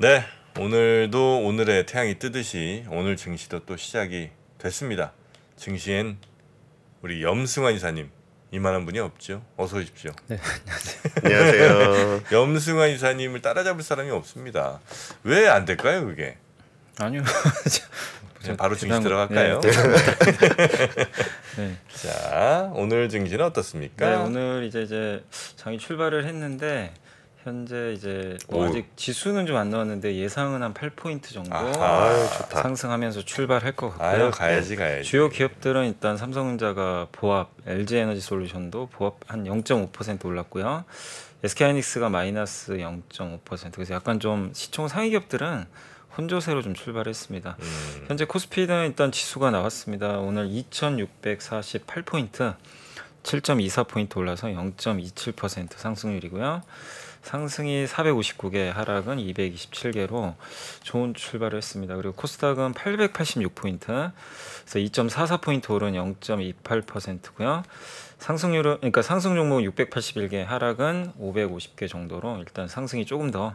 네, 오늘도 오늘의 태양이 뜨듯이 오늘 증시도 또 시작이 됐습니다. 증시엔 우리 염승환 이사님 이만한 분이 없죠. 어서 오십시오. 네, 안녕하세요. 염승환 이사님을 따라잡을 사람이 없습니다. 왜 안 될까요, 그게? 아니요. 바로 증시 들어갈까요? 네, 네. 자, 오늘 증시는 어떻습니까? 네, 오늘 이제 이제 장이 출발을 했는데 현재 이제 뭐 아직 지수는 좀 안 나왔는데 예상은 한 8포인트 정도 아하, 상승하면서 출발할 것 같고요. 아유, 가야지 가야지. 주요 기업들은 일단 삼성전자가 보합, LG 에너지 솔루션도 보합 한 0.5% 올랐고요. SK하이닉스가 마이너스 0.5% 그래서 약간 좀 시총 상위 기업들은 혼조세로 좀 출발했습니다. 음. 현재 코스피는 일단 지수가 나왔습니다. 오늘 2,648포인트, 7.24포인트 올라서 0.27% 상승률이고요. 상승이 459개, 하락은 227개로 좋은 출발을 했습니다. 그리고 코스닥은 886포인트, 그래서 2.44포인트 오른 0.28%고요. 상승률은 그러니까 상승 종목 은 681개, 하락은 550개 정도로 일단 상승이 조금 더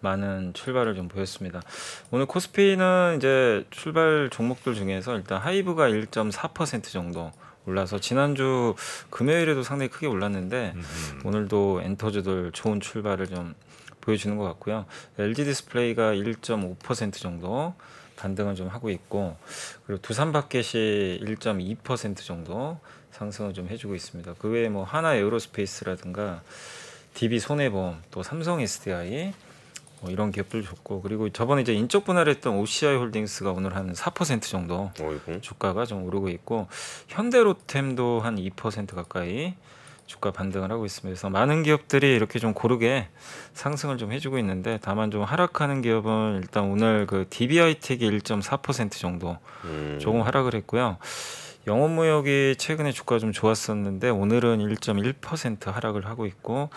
많은 출발을 좀 보였습니다. 오늘 코스피는 이제 출발 종목들 중에서 일단 하이브가 1.4% 정도 올라서 지난주 금요일에도 상당히 크게 올랐는데 음 오늘도 엔터즈들 좋은 출발을 좀 보여주는 것 같고요. LG 디스플레이가 1.5% 정도 반등을 좀 하고 있고 그리고 두산박켓이 1.2% 정도 상승을 좀 해주고 있습니다. 그 외에 뭐 하나 에어로스페이스라든가 DB 손해보험 또 삼성 SDI 뭐 이런 갭도 좋고 그리고 저번에 이제 인적 분할 했던 OCI 홀딩스가 오늘 한 4% 정도 어이구. 주가가 좀 오르고 있고 현대로템도 한 2% 가까이 주가 반등을 하고 있습니다. 그래서 많은 기업들이 이렇게 좀 고르게 상승을 좀 해주고 있는데 다만 좀 하락하는 기업은 일단 오늘 그 DBI텍이 1.4% 정도 조금 음. 하락을 했고요. 영업무역이 최근에 주가 좀 좋았었는데 오늘은 1.1% 하락을 하고 있고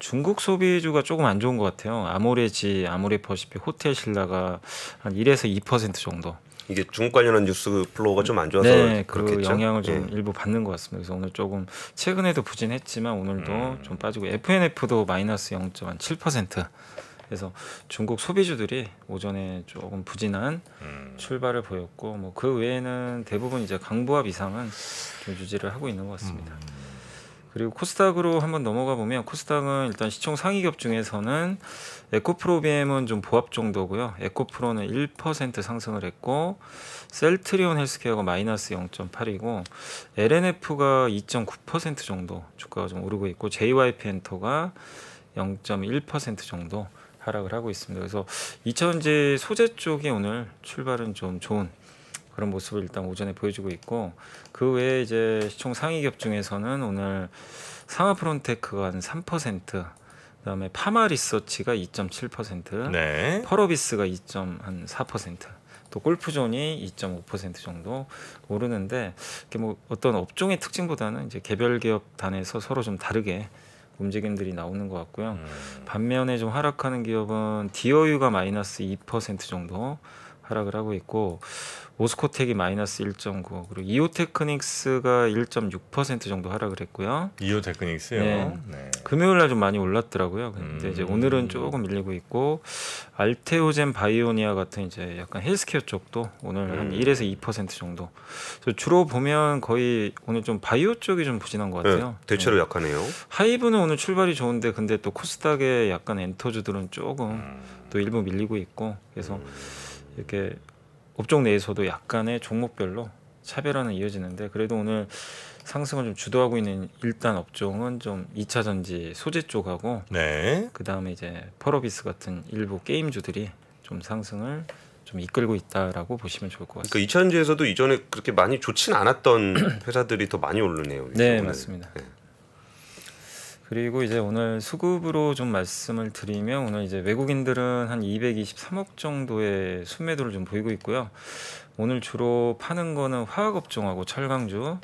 중국 소비주가 조금 안 좋은 것 같아요. 아모레지, 아모레퍼시픽, 호텔신라가 한 1에서 2% 정도. 이게 중국 관련한 뉴스 그 플로우가 좀 안 좋아서 네, 그 그렇겠죠? 그 영향을 좀 예. 일부 받는 것 같습니다. 그래서 오늘 조금 최근에도 부진했지만 오늘도 음. 좀 빠지고 FNF도 마이너스 0.7% 그래서 중국 소비주들이 오전에 조금 부진한 음. 출발을 보였고 뭐 그 외에는 대부분 이제 강보합 이상은 좀 유지를 하고 있는 것 같습니다. 음. 그리고 코스닥으로 한번 넘어가 보면 코스닥은 일단 시총 상위 기업 중에서는 에코프로비엠은 좀 보합 정도고요. 에코프로는 1% 상승을 했고 셀트리온 헬스케어가 마이너스 0.8이고 LNF가 2.9% 정도 주가가 좀 오르고 있고 JYP 엔터가 0.1% 정도 하락을 하고 있습니다. 그래서 이차전지 소재 쪽이 오늘 출발은 좀 좋은 그런 모습을 일단 오전에 보여주고 있고 그 외에 이제 시총 상위 기업 중에서는 오늘 상하프론테크가 한 3%, 그다음에 파마리서치가 2.7%, 네. 퍼러비스가 2.4%, 또 골프존이 2.5% 정도 오르는데 이게 뭐 어떤 업종의 특징보다는 이제 개별 기업 단에서 서로 좀 다르게 움직임들이 나오는 것 같고요. 음. 반면에 좀 하락하는 기업은 디어유가 마이너스 2% 정도, 하락을 하고 있고 오스코텍이 마이너스 1.9 그리고 이오테크닉스가 1.6% 정도 하락을 했고요. 이오테크닉스요. 네. 네. 금요일 날 좀 많이 올랐더라고요. 근데 음. 이제 오늘은 조금 밀리고 있고 알테오젠 바이오니아 같은 이제 약간 헬스케어 쪽도 오늘 음. 한 1에서 2% 정도. 주로 보면 거의 오늘 좀 바이오 쪽이 좀 부진한 것 같아요. 네, 대체로 네. 약하네요. 하이브는 오늘 출발이 좋은데 근데 또 코스닥의 약간 엔터주들은 조금 음. 또 일부 밀리고 있고 그래서 음. 이렇게 업종 내에서도 약간의 종목별로 차별화는 이어지는데 그래도 오늘 상승을 좀 주도하고 있는 일단 업종은 좀 2차 전지 소재 쪽하고 네. 그다음에 이제 펄어비스 같은 일부 게임주들이 좀 상승을 좀 이끌고 있다라고 보시면 좋을 것 같습니다. 그러니까 2차 전지에서도 이전에 그렇게 많이 좋진 않았던 회사들이 더 많이 오르네요. 네, 오늘. 맞습니다. 네. 그리고 이제 오늘 수급으로 좀 말씀을 드리면 오늘 이제 외국인들은 한 223억 정도의 순매도를 좀 보이고 있고요. 오늘 주로 파는 거는 화학업종하고 철강주,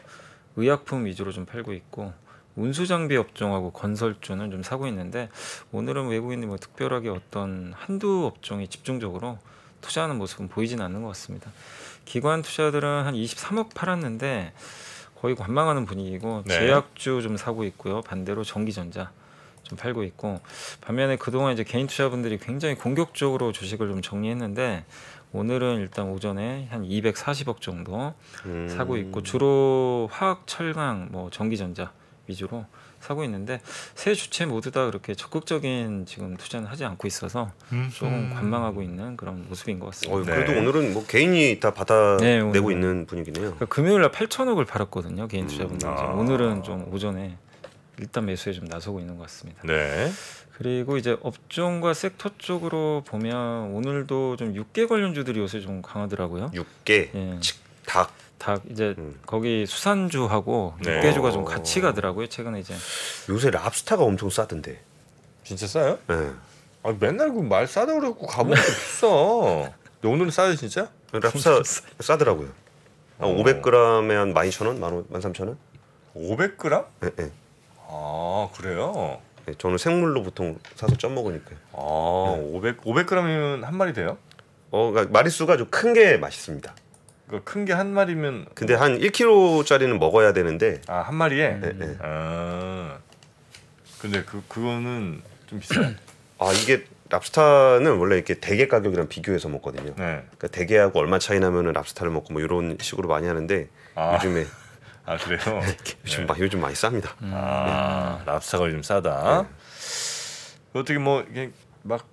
의약품 위주로 좀 팔고 있고 운수장비 업종하고 건설주는 좀 사고 있는데 오늘은 외국인이 뭐 특별하게 어떤 한두 업종이 집중적으로 투자하는 모습은 보이진 않는 것 같습니다. 기관 투자들은 한 23억 팔았는데 거의 관망하는 분위기고 네. 제약주 좀 사고 있고요. 반대로 전기전자 좀 팔고 있고 반면에 그동안 이제 개인 투자분들이 굉장히 공격적으로 주식을 좀 정리했는데 오늘은 일단 오전에 한 240억 정도 음. 사고 있고 주로 화학, 철강, 뭐 전기전자 위주로 사고 있는데 세 주체 모두 다 그렇게 적극적인 지금 투자는 하지 않고 있어서 음. 조금 음. 관망하고 있는 그런 모습인 것 같습니다. 어, 그래도 네. 오늘은 뭐 개인이 다 받아내고 네, 있는 분위기네요. 그러니까 금요일 날 8천억을 팔았거든요. 개인 음. 투자분들. 음. 아. 오늘은 좀 오전에 일단 매수에 좀 나서고 있는 것 같습니다. 네. 그리고 이제 업종과 섹터 쪽으로 보면 오늘도 좀 육계 관련주들이 요새 좀 강하더라고요. 육계, 예. 닭. 닭 이제 음. 거기 수산주하고 네. 육개주가 네. 좀 어. 같이 가더라고요 최근에 이제 요새 랍스타가 엄청 싸던데 진짜 싸요? 네. 아 맨날 그 말 싸다 그래갖고 가보니까 비싸. 근데 오늘은 싸요 진짜? 랍스타 싸더라고요. 한 어. 오. 500g에 한 12,000원, 13,000원? 500g? 네, 네. 아 그래요? 네, 저는 생물로 보통 사서 쪄 먹으니까. 아 네. 500 500g이면 한 마리 돼요? 어, 그러니까 마리수가 좀 큰 게 맛있습니다. 그 큰 게 한 마리면 근데 한 1kg짜리는 먹어야 되는데 아 한 마리에 네, 네. 아 근데 그 그거는 좀 비싸요. 아 이게 랍스타는 원래 이렇게 대게 가격이랑 비교해서 먹거든요. 네. 그러니까 대게하고 얼마 차이 나면은 랍스타를 먹고 뭐 이런 식으로 많이 하는데 아. 요즘에 아 그래요? 요즘 네. 요즘 많이 쌉니다. 아 네. 랍스타가 요즘 싸다. 네. 어떻게 뭐 이게 막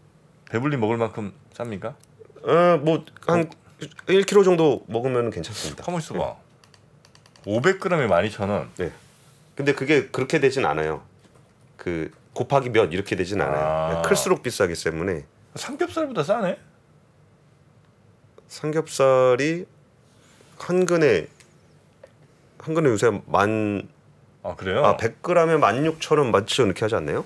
배불리 먹을 만큼 쌉니까? 어뭐한 1kg 정도 먹으면 괜찮습니다. 가만 있어봐. 네. 500g에 12,000원. 네. 근데 그게 그렇게 되진 않아요. 그 곱하기 몇 이렇게 되진 않아요. 아. 네, 클수록 비싸기 때문에. 삼겹살보다 싸네. 삼겹살이 한 근에 한 근에 요새 만. 아 그래요? 아 100g에 16,000원, 17,000원 이렇게 하지 않나요?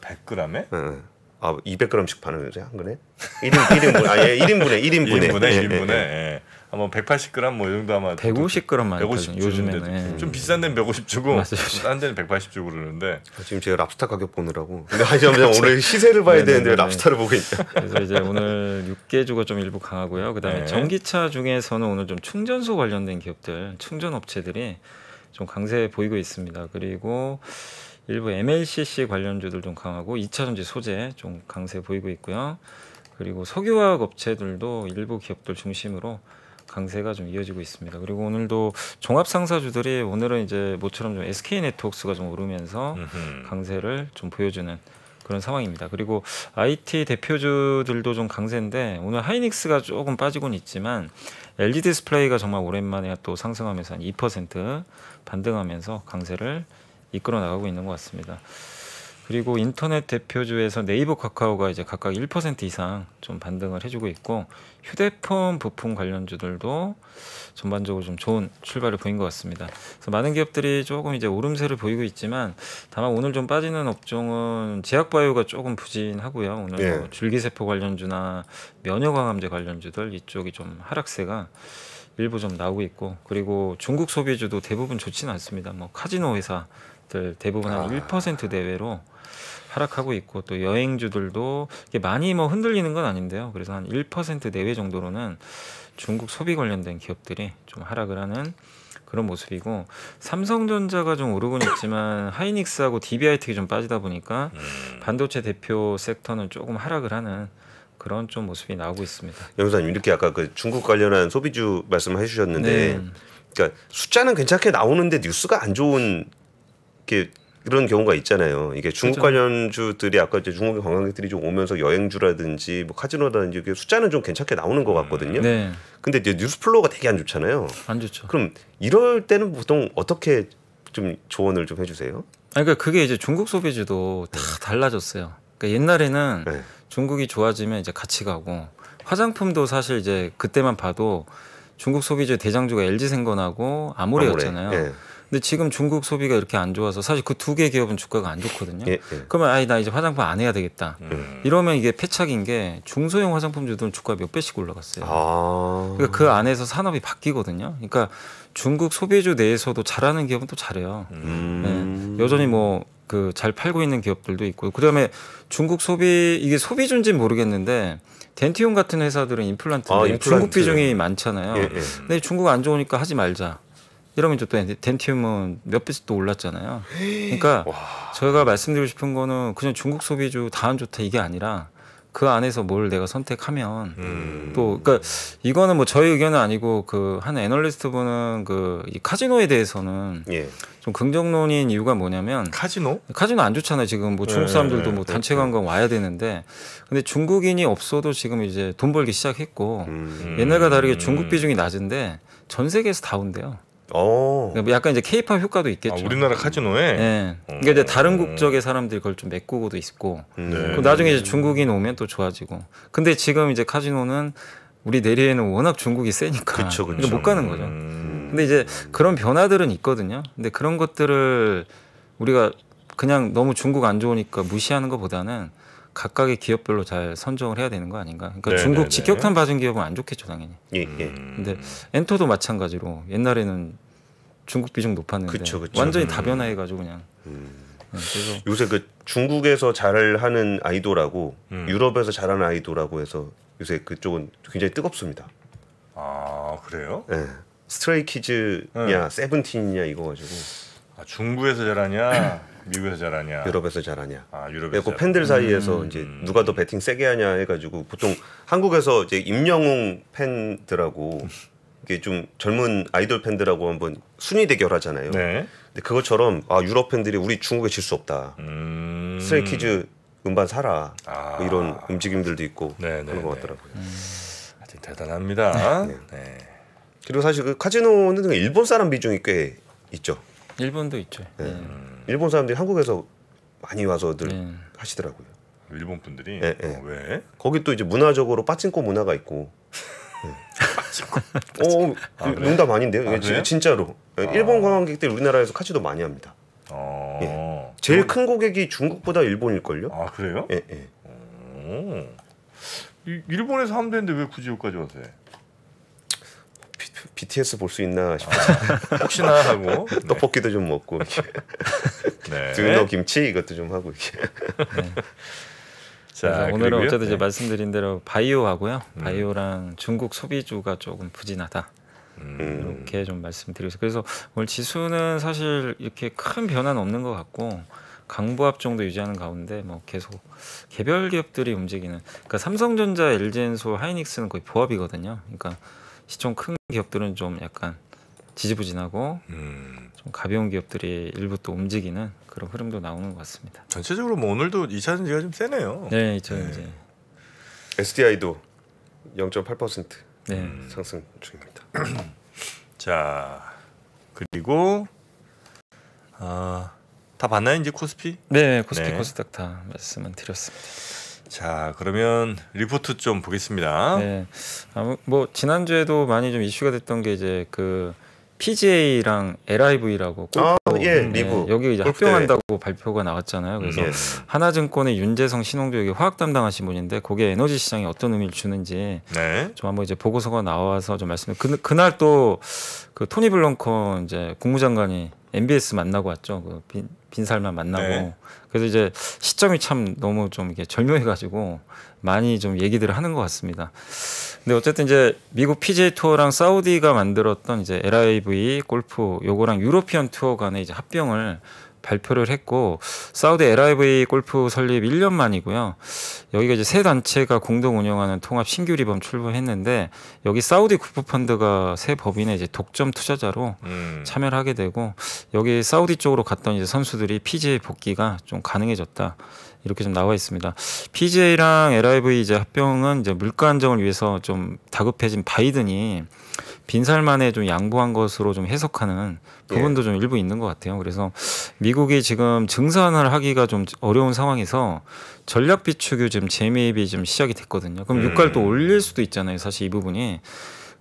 100g에? 네. 네. 아 200g씩 파는 거죠 한 근에 1인 1인분 아예 1인분에 1인분에 1인분에 1인분에 예, 예. 아 180g 뭐 이 정도 아마 150g만 150 요즘에는 예. 좀 비싼 데는 150 주고 싼 데는 180 주고 그러는데 지금 제가 랍스타 가격 보느라고 근데 잠시만 오늘 시세를 봐야 네네네. 되는데 랍스타를 보고 있다 그래서 이제 오늘 육개주가 좀 일부 강하고요 그다음에 네. 전기차 중에서는 오늘 좀 충전소 관련된 기업들 충전 업체들이 좀 강세 보이고 있습니다 그리고 일부 MLCC 관련주들 좀 강하고 2차전지 소재 좀 강세 보이고 있고요. 그리고 석유화학 업체들도 일부 기업들 중심으로 강세가 좀 이어지고 있습니다. 그리고 오늘도 종합 상사주들이 오늘은 이제 모처럼 좀 SK 네트워크스가 좀 오르면서 강세를 좀 보여주는 그런 상황입니다. 그리고 IT 대표주들도 좀 강세인데 오늘 하이닉스가 조금 빠지곤 있지만 l e 디스플레이가 정말 오랜만에 또 상승하면서 한 2% 반등하면서 강세를 이끌어 나가고 있는 것 같습니다. 그리고 인터넷 대표주에서 네이버 카카오가 이제 각각 1% 이상 좀 반등을 해주고 있고 휴대폰 부품 관련주들도 전반적으로 좀 좋은 출발을 보인 것 같습니다. 그래서 많은 기업들이 조금 이제 오름세를 보이고 있지만 다만 오늘 좀 빠지는 업종은 제약바이오가 조금 부진하고요. 오늘 네. 뭐 예. 줄기세포 관련주나 면역항암제 관련주들 이쪽이 좀 하락세가 일부 좀 나오고 있고 그리고 중국 소비주도 대부분 좋지는 않습니다. 뭐 카지노 회사 기업들 대부분 한1% 내외로 아. 하락하고 있고 또 여행주들도 이게 많이 뭐 흔들리는 건 아닌데요. 그래서 한1% 내외 정도로는 중국 소비 관련된 기업들이 좀 하락을 하는 그런 모습이고 삼성전자가 좀 오르곤 있지만 하이닉스하고 DBIT가 좀 빠지다 보니까 음. 반도체 대표 섹터는 조금 하락을 하는 그런 좀 모습이 나오고 있습니다. 영사님 이렇게 아까 그 중국 관련한 소비주 말씀해 주셨는데 네. 그러니까 숫자는 괜찮게 나오는데 뉴스가 안 좋은 이렇게 그런 경우가 있잖아요. 이게 중국 그렇죠. 관련주들이 아까 이제 중국 관광객들이 좀 오면서 여행주라든지 뭐 카지노라든지 이게 숫자는 좀 괜찮게 나오는 것 음, 같거든요. 네. 근데 이제 뉴스 플로우가 되게 안 좋잖아요. 안 좋죠. 그럼 이럴 때는 보통 어떻게 좀 조언을 좀 해주세요. 아니, 그러니까 그게 이제 중국 소비주도 다 네. 달라졌어요. 그러니까 옛날에는 네. 중국이 좋아지면 이제 같이 가고 화장품도 사실 이제 그때만 봐도 중국 소비주의 대장주가 LG 생건하고 아무레였잖아요 아모레. 네. 근데 지금 중국 소비가 이렇게 안 좋아서 사실 그 두 개 기업은 주가가 안 좋거든요. 예, 예. 그러면 아이 나 이제 화장품 안 해야 되겠다. 음. 이러면 이게 패착인 게 중소형 화장품주들은 주가 몇 배씩 올라갔어요. 아. 그러니까 그 안에서 산업이 바뀌거든요. 그러니까 중국 소비주 내에서도 잘하는 기업은 또 잘해요. 음. 네. 여전히 뭐 그 잘 팔고 있는 기업들도 있고 그다음에 중국 소비 이게 소비주인지 모르겠는데 덴티움 같은 회사들은 임플란트, 아, 임플란트. 중국 비중이 많잖아요. 예, 예. 근데 중국 안 좋으니까 하지 말자. 이러면 이제 또 덴티움은 몇 배씩 또 올랐잖아요. 그러니까 저희가 말씀드리고 싶은 거는 그냥 중국 소비주 다 안 좋다 이게 아니라 그 안에서 뭘 내가 선택하면 음. 또 그러니까 이거는 뭐 저희 의견은 아니고 그 한 애널리스트 분은 그 이 카지노에 대해서는 예. 좀 긍정론인 이유가 뭐냐면 카지노 카지노 안 좋잖아요 지금 뭐 중국 예, 사람들도 예, 뭐 그렇죠. 단체 관광 와야 되는데 근데 중국인이 없어도 지금 이제 돈 벌기 시작했고 음. 음. 옛날과 다르게 중국 비중이 낮은데 전 세계에서 다 온대요. 오. 어. 그러니까 뭐 약간 이제 케이팝 효과도 아, 있겠죠. 아, 우리나라 카지노에. 네. 그러니까 이제 다른 국적의 사람들이 그걸 좀 메꾸고도 있고. 음. 네. 나중에 이제 중국인 오면 또 좋아지고. 근데 지금 이제 카지노는 우리 내리에는 워낙 중국이 세니까 그쵸, 그쵸. 못 가는 거죠. 음. 근데 이제 그런 변화들은 있거든요. 근데 그런 것들을 우리가 그냥 너무 중국 안 좋으니까 무시하는 것보다는 각각의 기업별로 잘 선정을 해야 되는 거 아닌가? 그러니까 네, 중국 네, 네. 직격탄 받은 기업은 안 좋겠죠 당연히. 예, 예. 근데 엔터도 마찬가지로 옛날에는 중국 비중 높았는데 그쵸, 그쵸. 완전히 다 음. 변화해가지고 그냥. 음. 네, 그래서 요새 그 중국에서 잘하는 아이돌하고 음. 유럽에서 잘하는 아이돌하고 해서 요새 그쪽은 굉장히 뜨겁습니다. 아 그래요? 네. 스트레이 키즈냐 네. 세븐틴이냐 이거 가지고. 아, 중국에서 잘하냐 미국에서 잘하냐 유럽에서 잘하냐 아 유럽에서 네, 그 팬들 사이에서 음. 이제 누가 더 배팅 세게 하냐 해가지고 보통 한국에서 이제 임영웅 팬들하고 이게 좀 젊은 아이돌 팬들하고 한번 순위 대결하잖아요. 네. 근데 그것처럼 아 유럽 팬들이 우리 중국에 질 수 없다. 음... 스트레이키즈 음반 사라 아... 뭐 이런 움직임들도 있고 네네네. 네, 그런 것 네. 같더라고요. 음... 하여 대단합니다. 네. 네. 그리고 사실 그 카지노는 일본 사람 비중이 꽤 있죠. 일본도 있죠. 네. 네. 음... 일본 사람들이 한국에서 많이 와서 들 네. 하시더라고요. 일본 분들이 네, 네. 어, 왜? 거기 또 이제 문화적으로 빠친코 문화가 있고 어, 어, 아, 농담 아닌데요. 아, 예, 진짜로 아. 일본 관광객들 우리나라에서 카츠도 많이 합니다. 아. 예. 제일 큰 고객이 중국보다 일본일 걸요. 아 그래요? 예. 예. 일본에서 하면 되는데 왜 굳이 여기까지 와서요? BTS 볼 수 있나 아, 싶어서 아, 혹시나 하고 떡볶이도 네. 좀 먹고 네. 두근더 김치 이것도 좀 하고 이렇게. 네. 자, 오늘은 그리고요? 어쨌든 이제 네. 말씀드린 대로 바이오하고요. 음. 바이오랑 음. 중국 소비주가 조금 부진하다. 음. 이렇게 좀 말씀드리고 그래서 오늘 지수는 사실 이렇게 큰 변화는 없는 것 같고 강부합 정도 유지하는 가운데 뭐 계속 개별 기업들이 움직이는 그러니까 삼성전자, LG엔소, 하이닉스는 거의 보합이거든요. 그러니까 시총 큰 기업들은 좀 약간 지지부진하고 음. 좀 가벼운 기업들이 일부 또 움직이는 그런 흐름도 나오는 것 같습니다. 전체적으로 뭐 오늘도 2차전지가 좀 세네요. 네, 2차전지. 네. SDI도 0.8% 네. 상승 중입니다. 자, 그리고 어, 다 봤나요 이제 코스피? 네, 네, 코스피 네. 코스닥 다 말씀은 드렸습니다. 자 그러면 리포트 좀 보겠습니다. 네, 아, 뭐, 뭐 지난 주에도 많이 좀 이슈가 됐던 게 이제 그 PGA랑 LIV라고 아, 예, 네, 리브 여기 이제 합병한다고 발표가 나왔잖아요. 음, 그래서 예. 하나증권의 윤재성 신홍도 여기 화학 담당하신 분인데 거기 에너지 에시장이 어떤 의미를 주는지 네. 좀 한번 이제 보고서가 나와서 좀말씀을 그, 그날 또 그 토니 블렁컨 이제 국무장관이 MBS 만나고 왔죠. 그 빈, 빈살만 만나고 네. 그래서 이제 시점이 참 너무 좀 이렇게 절묘해가지고 많이 좀 얘기들을 하는 것 같습니다. 근데 어쨌든 이제 미국 PGA 투어랑 사우디가 만들었던 이제 LIV 골프 요거랑 유로피언 투어 간의 이제 합병을 발표를 했고 사우디 LIV 골프 설립 1년 만이고요. 여기가 이제 세 단체가 공동 운영하는 통합 신규 리범 출범했는데 여기 사우디 국부 펀드가 세 법인의 이제 독점 투자자로 음. 참여를 하게 되고 여기 사우디 쪽으로 갔던 이제 선수들이 PGA 복귀가 좀 가능해졌다. 이렇게 좀 나와 있습니다. PGA랑 LIV 이제 합병은 이제 물가 안정을 위해서 좀 다급해진 바이든이 빈살만에 좀 양보한 것으로 좀 해석하는 부분도 예. 좀 일부 있는 것 같아요. 그래서 미국이 지금 증산을 하기가 좀 어려운 상황에서 전략 비축이 지금 재매입이 좀 시작이 됐거든요. 그럼 음. 유가를 또 올릴 수도 있잖아요. 사실 이 부분이.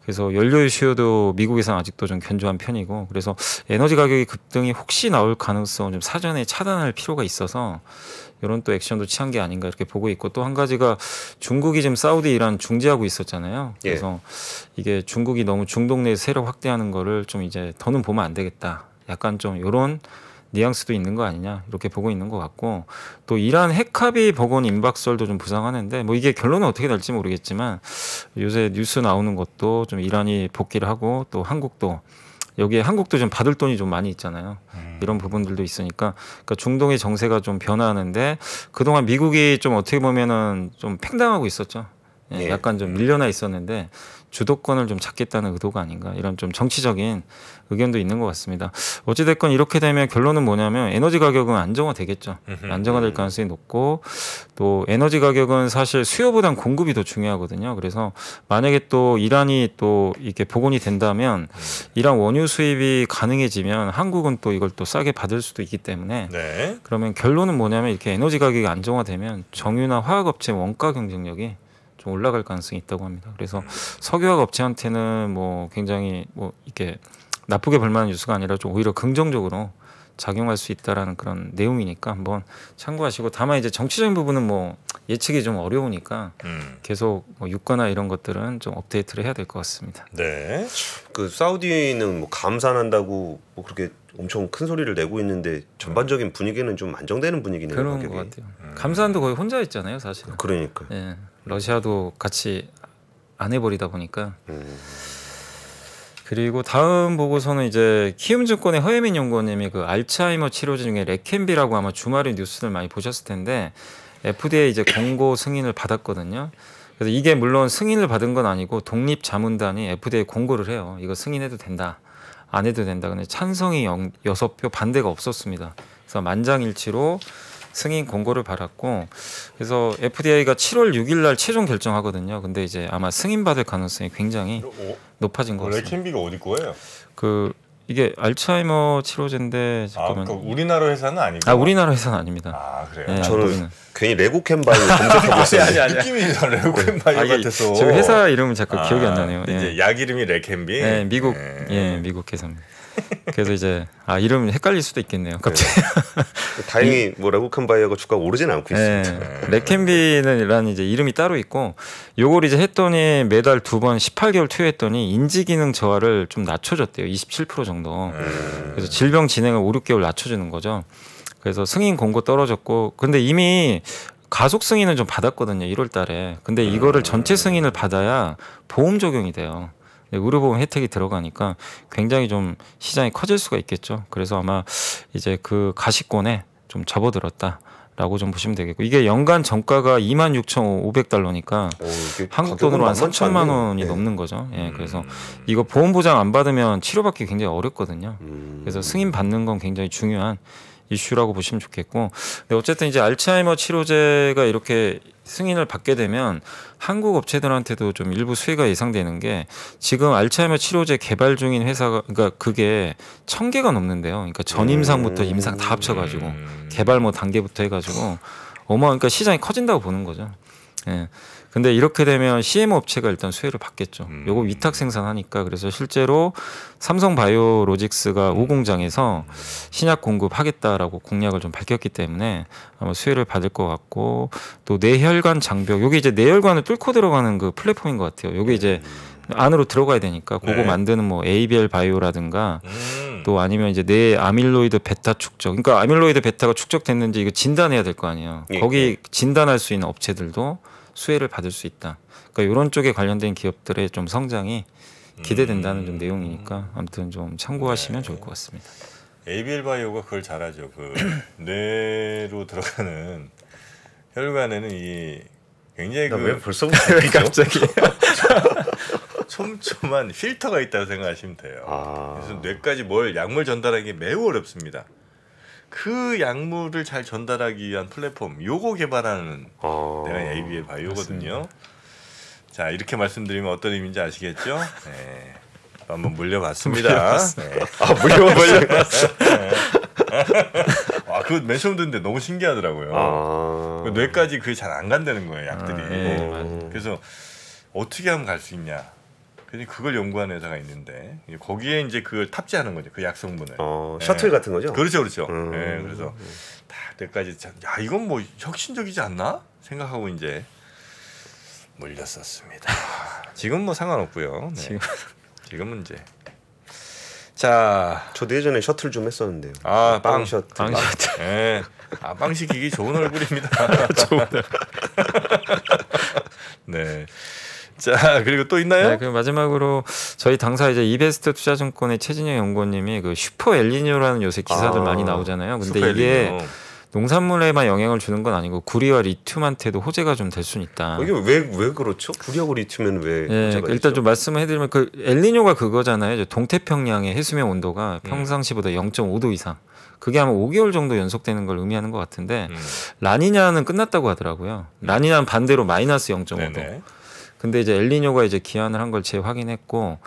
그래서 연료 의 이슈도 미국에선 아직도 좀 견조한 편이고 그래서 에너지 가격이 급등이 혹시 나올 가능성 은좀 사전에 차단할 필요가 있어서 이런 또 액션도 취한 게 아닌가 이렇게 보고 있고 또 한 가지가 중국이 지금 사우디 이란 중재하고 있었잖아요. 예. 그래서 이게 중국이 너무 중동 내 세력 확대하는 거를 좀 이제 더는 보면 안 되겠다. 약간 좀 이런 뉘앙스도 있는 거 아니냐 이렇게 보고 있는 것 같고 또 이란 핵합의 법원 임박설도 좀 부상하는데 뭐 이게 결론은 어떻게 될지 모르겠지만 요새 뉴스 나오는 것도 좀 이란이 복귀를 하고 또 한국도 여기에 한국도 좀 받을 돈이 좀 많이 있잖아요. 음. 이런 부분들도 있으니까 그러니까 중동의 정세가 좀 변화하는데 그동안 미국이 좀 어떻게 보면은 좀 팽당하고 있었죠. 예. 예. 약간 좀 음. 밀려나 있었는데 주도권을 좀 잡겠다는 의도가 아닌가 이런 좀 정치적인 의견도 있는 것 같습니다. 어찌됐건 이렇게 되면 결론은 뭐냐면 에너지 가격은 안정화되겠죠. 안정화될 음. 가능성이 높고 또 에너지 가격은 사실 수요보단 공급이 더 중요하거든요. 그래서 만약에 또 이란이 또 이렇게 복원이 된다면 음. 이란 원유 수입이 가능해지면 한국은 또 이걸 또 싸게 받을 수도 있기 때문에 네. 그러면 결론은 뭐냐면 이렇게 에너지 가격이 안정화되면 정유나 화학업체 원가 경쟁력이 좀 올라갈 가능성이 있다고 합니다. 그래서 석유화학 업체한테는 뭐 굉장히 뭐 이렇게 나쁘게 볼 만한 뉴스가 아니라 좀 오히려 긍정적으로 작용할 수 있다라는 그런 내용이니까 한번 참고하시고 다만 이제 정치적인 부분은 뭐 예측이 좀 어려우니까 음. 계속 뭐 유가나 이런 것들은 좀 업데이트를 해야 될 것 같습니다. 네. 그 사우디는 뭐 감산한다고 뭐 그렇게 엄청 큰 소리를 내고 있는데 전반적인 분위기는 좀 안정되는 분위기네요. 그런 가격이. 것 같아요. 음. 감산도 거의 혼자 했잖아요, 사실은. 그러니까. 예. 러시아도 같이 안 해버리다 보니까 음. 그리고 다음 보고서는 이제 키움 증권의 허혜민 연구원님이 그 알츠하이머 치료제 중에 레켄비라고 아마 주말에 뉴스를 많이 보셨을 텐데 FDA 이제 권고 승인을 받았거든요. 그래서 이게 물론 승인을 받은 건 아니고 독립 자문단이 FDA 권고를 해요. 이거 승인해도 된다. 안 해도 된다. 근데 찬성이 영, 6표 반대가 없었습니다. 그래서 만장일치로 승인 권고를 받았고 그래서 FDA가 7월 6일 날 최종 결정하거든요. 근데 이제 아마 승인 받을 가능성이 굉장히 어? 어? 높아진 것 같습니다. 레킨비가 어디 거예요? 그 이게 알츠하이머 치료제인데 잠깐만. 아, 그 우리나라 회사는 아니고. 아, 우리나라 회사는 아닙니다. 아, 그래요. 네, 저는 우리 괜히 레고캔 바이오 검색하고 있어요. 아니, 아니, 느낌이 레고캠 바이오 아, 같아서. 저희 회사 이름은 자꾸 아, 기억이 안 나네요. 아, 예. 이제 약 이름이 레캠비. 네, 미국. 네. 예, 미국 회사입니다. 그래서 이제 아 이름 헷갈릴 수도 있겠네요. 네. 갑자기. 네. 다행히 뭐 라구칸 바이어가 주가가 오르진 않고 네. 있습니다. 레켄비는이라 이제 이름이 따로 있고 요걸 이제 했더니 매달 두 번 18개월 투여했더니 인지 기능 저하를 좀 낮춰줬대요. 27% 정도. 그래서 음. 질병 진행을 5, 6개월 낮춰주는 거죠. 그래서 승인 공고 떨어졌고 근데 이미 가속 승인은 좀 받았거든요. 1월 달에. 근데 이거를 음. 전체 승인을 받아야 보험 적용이 돼요. 의료보험 네, 혜택이 들어가니까 굉장히 좀 시장이 커질 수가 있겠죠. 그래서 아마 이제 그 가시권에 좀 접어들었다. 라고 좀 보시면 되겠고 이게 연간 정가가 26,500달러니까 한국 돈으로 한 3천만 원이 네. 넘는 거죠. 예, 음. 그래서 이거 보험 보장 안 받으면 치료받기 굉장히 어렵거든요. 음. 그래서 승인 받는 건 굉장히 중요한 이슈라고 보시면 좋겠고 근데 네, 어쨌든 이제 알츠하이머 치료제가 이렇게 승인을 받게 되면 한국 업체들한테도 좀 일부 수혜가 예상되는 게 지금 알츠하이머 치료제 개발 중인 회사가 그러니까 그게 천 개가 넘는데요. 그러니까 전임상부터 음. 임상 다 합쳐가지고 개발 뭐 단계부터 해가지고 어마 그러니까 시장이 커진다고 보는 거죠. 예. 근데 이렇게 되면 CM 업체가 일단 수혜를 받겠죠. 음. 요거 위탁 생산하니까 그래서 실제로 삼성 바이오로직스가 우공장에서 신약 공급하겠다라고 공약을 좀 밝혔기 때문에 아마 수혜를 받을 것 같고 또 뇌혈관 장벽 요게 이제 뇌혈관을 뚫고 들어가는 그 플랫폼인 것 같아요. 요게 이제 안으로 들어가야 되니까 그거 네. 만드는 뭐 ABL 바이오라든가 음. 또 아니면 이제 뇌 아밀로이드 베타 축적. 그러니까 아밀로이드 베타가 축적됐는지 이거 진단해야 될 거 아니에요. 예. 거기 예. 진단할 수 있는 업체들도 수혜를 받을 수 있다. 그러니까 이런 쪽에 관련된 기업들의 좀 성장이 기대된다는 좀 음. 내용이니까 아무튼 좀 참고하시면 네. 좋을 것 같습니다. ABL 바이오가 그걸 잘하죠. 그 뇌로 들어가는 혈관에는 이 굉장히 그왜 벌써부터 갑자기 촘촘한 필터가 있다고 생각하시면 돼요. 아... 그래서 뇌까지 뭘 약물 전달하기 매우 어렵습니다. 그 약물을 잘 전달하기 위한 플랫폼 요거 개발하는 어... 내가 AB의 바이오거든요. 자 이렇게 말씀드리면 어떤 의미인지 아시겠죠? 네. 한번 물려봤습니다. 물려 네. 아 물려 물려봤어. 네. 아 그거 맨 처음 듣는데 너무 신기하더라고요. 아... 그 뇌까지 그게 잘 안 간다는 거예요 약들이. 아, 네, 그래서 어떻게 하면 갈 수 있냐. 그래 그걸 연구하는 회사가 있는데 거기에 이제 그걸 탑재하는 거죠. 그 약성분을. 어, 예. 셔틀 예. 같은 거죠? 그렇죠, 그렇죠. 음. 예, 그래서 다 때까지 야 이건 뭐 혁신적이지 않나 생각하고 이제 물렸었습니다. 지금 뭐 상관없고요. 네. 지금 지금은 이제 자, 저도 예전에 셔틀 좀 했었는데요. 아, 빵, 셔틀. 빵 셔틀. 네. 아, 빵식이기 좋은 얼굴입니다. 좋은. 네. 자 그리고 또 있나요? 네, 그리고 마지막으로 저희 당사 이제 이베스트 투자증권의 최진영 연구원님이 그 슈퍼 엘리뇨라는 요새 기사들 아, 많이 나오잖아요. 근데 이게 엘리뇨. 농산물에만 영향을 주는 건 아니고 구리와 리튬한테도 호재가 좀 될 수는 있다. 이게 왜 왜 그렇죠? 구리하고 리튬은 왜? 네, 그 일단 있죠? 좀 말씀을 해드리면 그 엘니뇨가 그거잖아요. 동태평양의 해수면 온도가 네. 평상시보다 0.5도 이상. 그게 아마 5개월 정도 연속되는 걸 의미하는 것 같은데 음. 라니냐는 끝났다고 하더라고요. 라니냐는 반대로 마이너스 0.5도. 네네. 근데 이제 엘리뇨가 이제 기한을 한 걸 재확인했고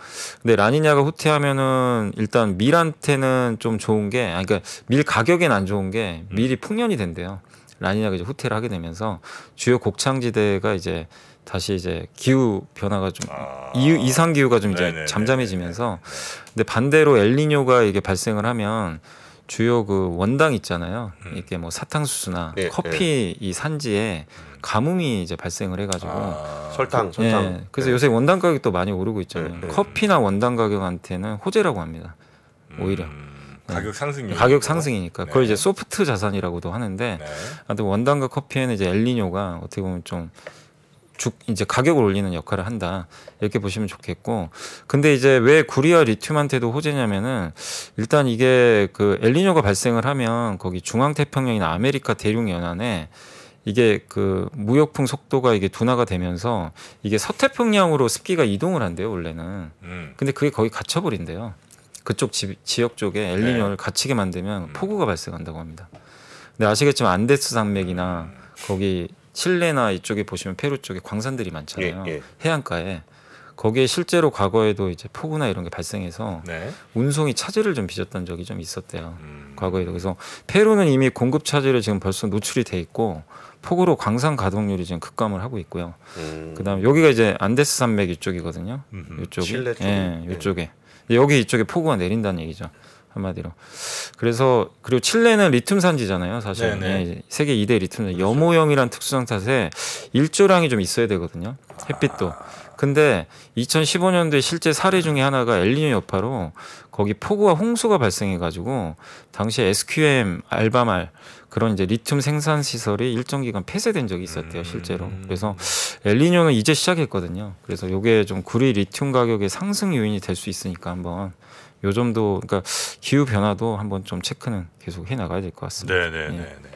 근데 라니냐가 후퇴하면은 일단 밀한테는 좀 좋은 게 아니 그러니까 밀 가격엔 안 좋은 게 음. 밀이 풍년이 된대요. 라니냐가 이제 후퇴를 하게 되면서 주요 곡창지대가 이제 다시 이제 기후 변화가 좀 아... 이상 기후가 좀 이제 네네네네. 잠잠해지면서 근데 반대로 엘리뇨가 이게 발생을 하면 주요 그 원당 있잖아요. 음. 이게 뭐 사탕수수나 네, 커피 네. 이 산지에 가뭄이 이제 발생을 해가지고 아, 설탕, 그, 설탕. 네, 그래서 요새 원당 가격이 또 많이 오르고 있잖아요. 커피나 원당 가격한테는 호재라고 합니다. 오히려. 음. 네. 가격 상승이 가격 상승이니까 그걸 네. 이제 소프트 자산이라고도 하는데 네. 아무튼 원당과 커피에는 이제 엘리뇨가 어떻게 보면 좀죽 이제 가격을 올리는 역할을 한다 이렇게 보시면 좋겠고 근데 이제 왜 구리와 리튬한테도 호재냐면은 일단 이게 그 엘니뇨가 발생을 하면 거기 중앙 태평양이나 아메리카 대륙 연안에 이게 그 무역풍 속도가 이게 둔화가 되면서 이게 서태평양으로 습기가 이동을 한대요 원래는 음. 근데 그게 거의 갇혀버린대요 그쪽 지, 역 쪽에 엘니뇨를 네. 갇히게 만들면 음. 폭우가 발생한다고 합니다 근데 아시겠지만 안데스 산맥이나 음. 거기 칠레나 이쪽에 보시면 페루 쪽에 광산들이 많잖아요. 예, 예. 해안가에 거기에 실제로 과거에도 이제 폭우나 이런 게 발생해서 네. 운송이 차질을 좀 빚었던 적이 좀 있었대요. 음. 과거에도 그래서 페루는 이미 공급 차질에 지금 벌써 노출이 돼 있고 폭우로 광산 가동률이 지금 급감을 하고 있고요. 음. 그다음 여기가 이제 안데스 산맥 이쪽이거든요. 음흠. 이쪽이 예, 이쪽에 여기 이쪽에 폭우가 내린다는 얘기죠. 한마디로. 그래서 그리고 칠레는 리튬 산지잖아요, 사실. 네, 세계 2대 리튬 산지. 그렇죠. 여모형이란 특수성 탓에 일조량이 좀 있어야 되거든요. 햇빛도. 근데 2015년도에 실제 사례 중에 하나가 엘리뇨 여파로 거기 폭우와 홍수가 발생해 가지고 당시 에 SQM 알바말 그런 이제 리튬 생산 시설이 일정 기간 폐쇄된 적이 있었대요, 음. 실제로. 그래서 엘리뇨는 이제 시작했거든요. 그래서 요게 좀 구리 리튬 가격의 상승 요인이 될 수 있으니까 한번 요 점도 그러니까 기후 변화도 한번 좀 체크는 계속 해 나가야 될 것 같습니다. 네네네. 네. 예. 네,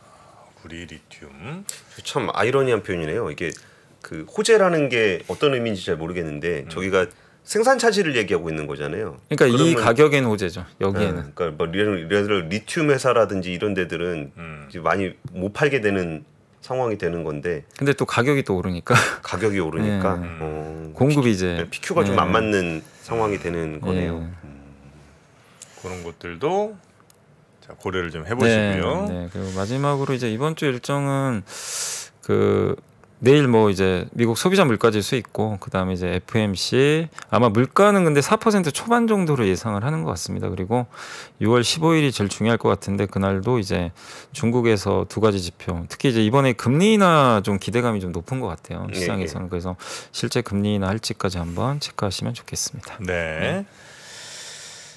아, 구리 리튬 참 아이러니한 표현이네요. 이게 그 호재라는 게 어떤 의미인지 잘 모르겠는데 음. 저기가 생산 차질을 얘기하고 있는 거잖아요. 그러니까 이 가격엔 호재죠. 여기에는. 네, 그러니까 뭐 예를 들어 리튬 회사라든지 이런 데들은 음. 많이 못 팔게 되는 상황이 되는 건데. 근데 또 가격이 또 오르니까. 가격이 오르니까. 네. 어, 공급이 피, 이제. PQ가 네. 좀안 네. 맞는. 상황이 되는 예. 거네요. 음. 그런 것들도 자, 고려를 좀 해보시고요. 네, 네. 그리고 마지막으로 이제 이번 주 일정은 그 내일 뭐 이제 미국 소비자 물가지수 있고 그다음에 이제 FMC 아마 물가는 근데 4% 초반 정도로 예상을 하는 것 같습니다. 그리고 6월 15일이 제일 중요할 것 같은데 그날도 이제 중국에서 두 가지 지표 특히 이제 이번에 금리 나좀 기대감이 좀 높은 것 같아요 예, 시장에서는 네. 그래서 실제 금리 나 할지까지 한번 체크하시면 좋겠습니다. 네. 네.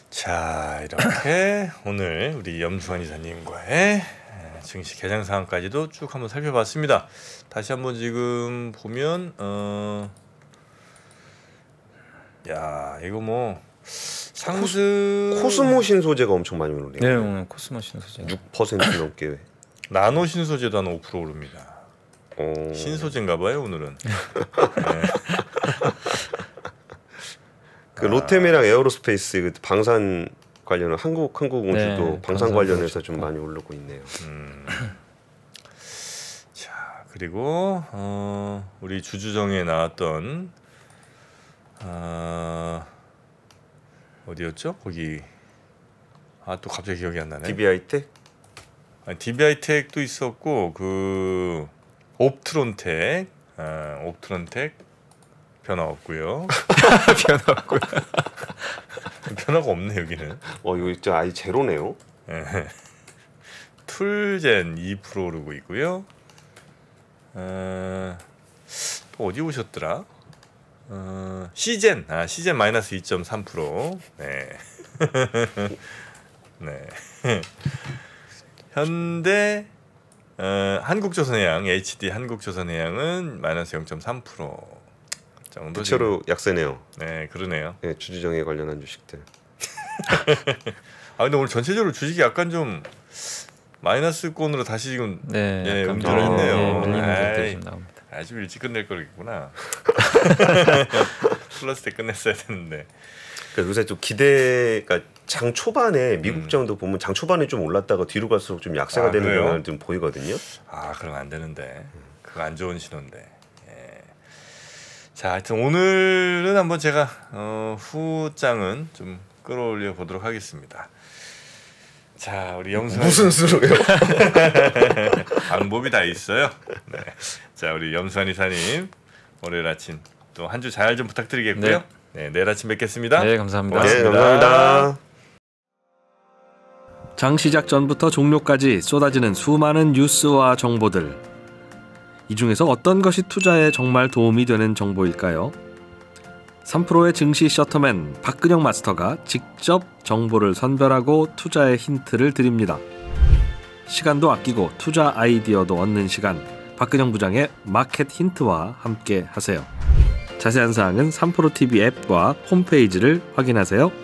자 이렇게 오늘 우리 염수환 이사님과의 증시 개장 상황까지도 쭉 한번 살펴봤습니다. 다시 한번 지금 보면 어. 야 이거 뭐 상승 코스모 신소재가 엄청 많이 오르네요. 네 오늘 코스모 신소재 6% 넘게 나노 신소재도 한 5% 오릅니다. 오... 어. 신소재인가 봐요 오늘은. 네. 그 아... 로템이랑 에어로스페이스 그 방산 관련은 한국 한국 우주도 네, 방산 관련해서 좀 많이 오르고 있네요. 음. 자 그리고 어, 우리 주주정에 나왔던 어, 어디였죠? 거기 아 또 갑자기 기억이 안 나네. DBI 텍? 아, DBI 텍도 있었고 그 옵트론 텍, 아, 옵트론 텍 변화 없고요. 변화 없고요. 변화가 없네 여기는. 어 이거 진짜 아예 제로네요. 예. 툴젠 2 프로르고 있고요. 어, 또 어디 오셨더라? 어, 시젠 아 시젠 마이너스 2.3% 네. 네. 현대 어, 한국조선해양 HD 한국조선해양은 마이너스 0.3% 정도 부채로 지금. 약세네요. 네, 그러네요. 네, 주주정에 관련한 주식들. 아 근데 오늘 전체적으로 주식이 약간 좀 마이너스권으로 다시 지금 네, 예, 음주를 했네요. 네, 아주 일찍 끝낼 거겠구나. 플러스 때 끝냈어야 되는데. 그러니까 요새 좀 기대가 장 초반에 미국 장도 음. 보면 장 초반에 좀 올랐다가 뒤로 갈수록 좀 약세가 아, 되는 경향을 좀 보이거든요. 아 그럼 안 되는데 그거 안 좋은 신호인데. 자, 하여튼 오늘은 한번 제가 어, 후장은 좀 끌어올려 보도록 하겠습니다. 자, 우리 염승아 무슨 수로요? 방법이 다 있어요. 네. 자, 우리 염수환 이사님 월요일 아침 또 한 주 잘 좀 부탁드리겠고요. 네. 네, 내일 아침 뵙겠습니다. 네, 감사합니다. 고맙습니다. 네, 감사합니다. 장 시작 전부터 종료까지 쏟아지는 수많은 뉴스와 정보들. 이 중에서 어떤 것이 투자에 정말 도움이 되는 정보일까요? 3프로의 증시 셔터맨 박근영 마스터가 직접 정보를 선별하고 투자의 힌트를 드립니다. 시간도 아끼고 투자 아이디어도 얻는 시간 박근영 부장의 마켓 힌트와 함께 하세요. 자세한 사항은 3프로TV 앱과 홈페이지를 확인하세요.